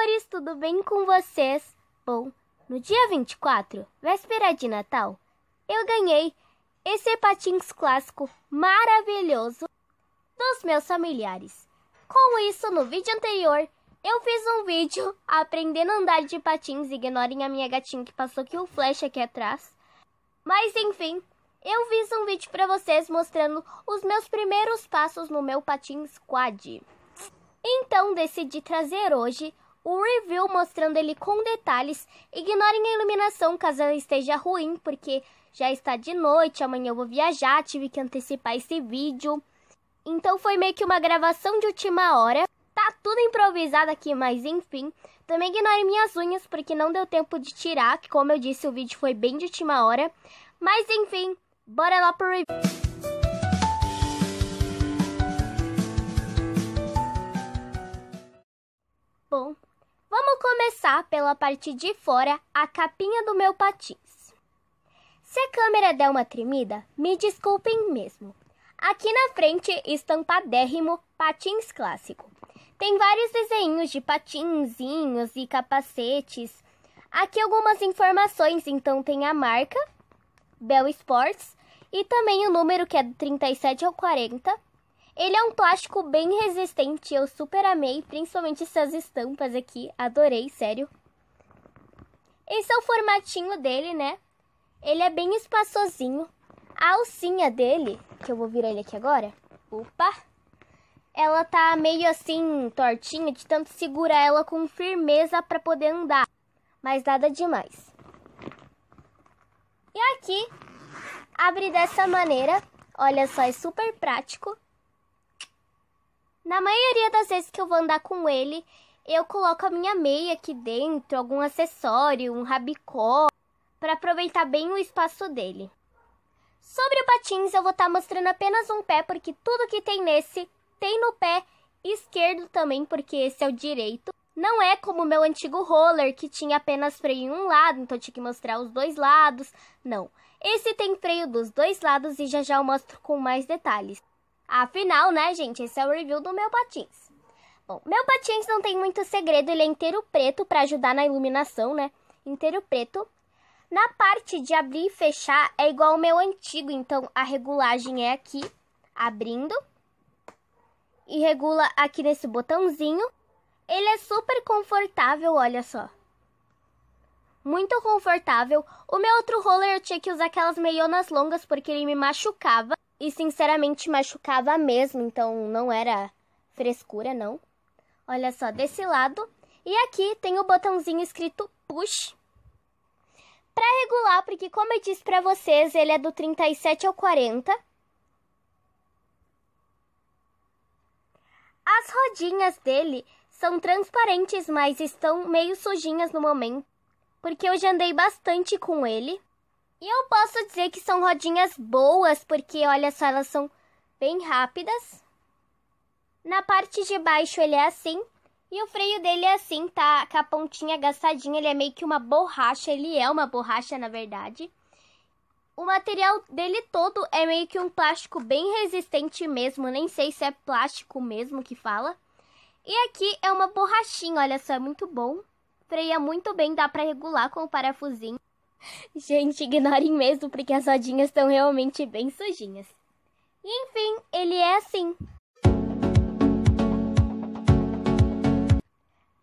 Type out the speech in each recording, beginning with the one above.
amores, tudo bem com vocês? Bom, no dia 24, véspera de Natal, eu ganhei esse patins clássico maravilhoso dos meus familiares. Com isso, no vídeo anterior, eu fiz um vídeo aprendendo a andar de patins, ignorem a minha gatinha que passou aqui o flash aqui atrás. Mas enfim, eu fiz um vídeo para vocês mostrando os meus primeiros passos no meu patins quad. Então decidi trazer hoje o review mostrando ele com detalhes. Ignorem a iluminação caso ela esteja ruim, porque já está de noite, amanhã eu vou viajar, tive que antecipar esse vídeo. Então foi meio que uma gravação de última hora. Tá tudo improvisado aqui, mas enfim. Também ignorem minhas unhas, porque não deu tempo de tirar, que como eu disse, o vídeo foi bem de última hora. Mas enfim, bora lá pro review. Bom, começar pela parte de fora, a capinha do meu patins. Se a câmera der uma tremida, me desculpem mesmo. Aqui na frente, estampadérrimo patins clássico. Tem vários desenhos de patinzinhos e capacetes. Aqui algumas informações, então tem a marca, Bell Sports, e também o número que é do 37 ao 40, ele é um plástico bem resistente, eu super amei, principalmente essas estampas aqui, adorei, sério. Esse é o formatinho dele, né? Ele é bem espaçosinho. A alcinha dele, que eu vou virar ele aqui agora, opa, ela tá meio assim tortinha, de tanto segurar ela com firmeza para poder andar, mas nada demais. E aqui, abre dessa maneira, olha só, é super prático. Na maioria das vezes que eu vou andar com ele, eu coloco a minha meia aqui dentro, algum acessório, um rabicó, para aproveitar bem o espaço dele. Sobre o patins, eu vou estar tá mostrando apenas um pé, porque tudo que tem nesse tem no pé esquerdo também, porque esse é o direito. Não é como o meu antigo roller, que tinha apenas freio em um lado, então tinha que mostrar os dois lados. Não, esse tem freio dos dois lados e já já eu mostro com mais detalhes. Afinal, né, gente, esse é o review do meu patins. Bom, meu patins não tem muito segredo, ele é inteiro preto para ajudar na iluminação, né? Inteiro preto. Na parte de abrir e fechar é igual ao meu antigo, então a regulagem é aqui, abrindo. E regula aqui nesse botãozinho. Ele é super confortável, olha só muito confortável. O meu outro roller eu tinha que usar aquelas meionas longas porque ele me machucava. E sinceramente machucava mesmo, então não era frescura, não. Olha só, desse lado. E aqui tem o botãozinho escrito Push. Para regular, porque como eu disse para vocês, ele é do 37 ao 40. As rodinhas dele são transparentes, mas estão meio sujinhas no momento, porque eu já andei bastante com ele. E eu posso dizer que são rodinhas boas, porque olha só, elas são bem rápidas. Na parte de baixo ele é assim. E o freio dele é assim, tá? Com a pontinha gastadinha, ele é meio que uma borracha. Ele é uma borracha, na verdade. O material dele todo é meio que um plástico bem resistente mesmo. Nem sei se é plástico mesmo que fala. E aqui é uma borrachinha, olha só, é muito bom. Freia muito bem, dá pra regular com o parafusinho. Gente, ignorem mesmo, porque as rodinhas estão realmente bem sujinhas. E enfim, ele é assim.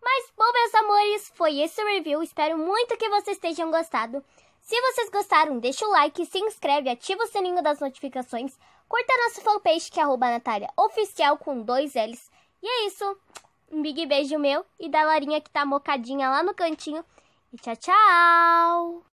Mas bom, meus amores, foi esse o review. Espero muito que vocês tenham gostado. Se vocês gostaram, deixa o like, se inscreve, ativa o sininho das notificações, curta nosso fanpage que é arroba Natália Oficial com dois L's. E é isso. Um big beijo meu e da Larinha que tá mocadinha lá no cantinho. E tchau, tchau!